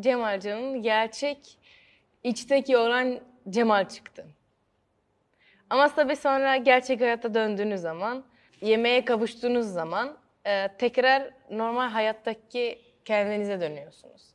Cem Arcan'ın gerçek içteki olan Cemal çıktı. Ama tabii sonra, gerçek hayata döndüğünüz zaman, yemeğe kavuştuğunuz zaman e, tekrar normal hayattaki kendinize dönüyorsunuz.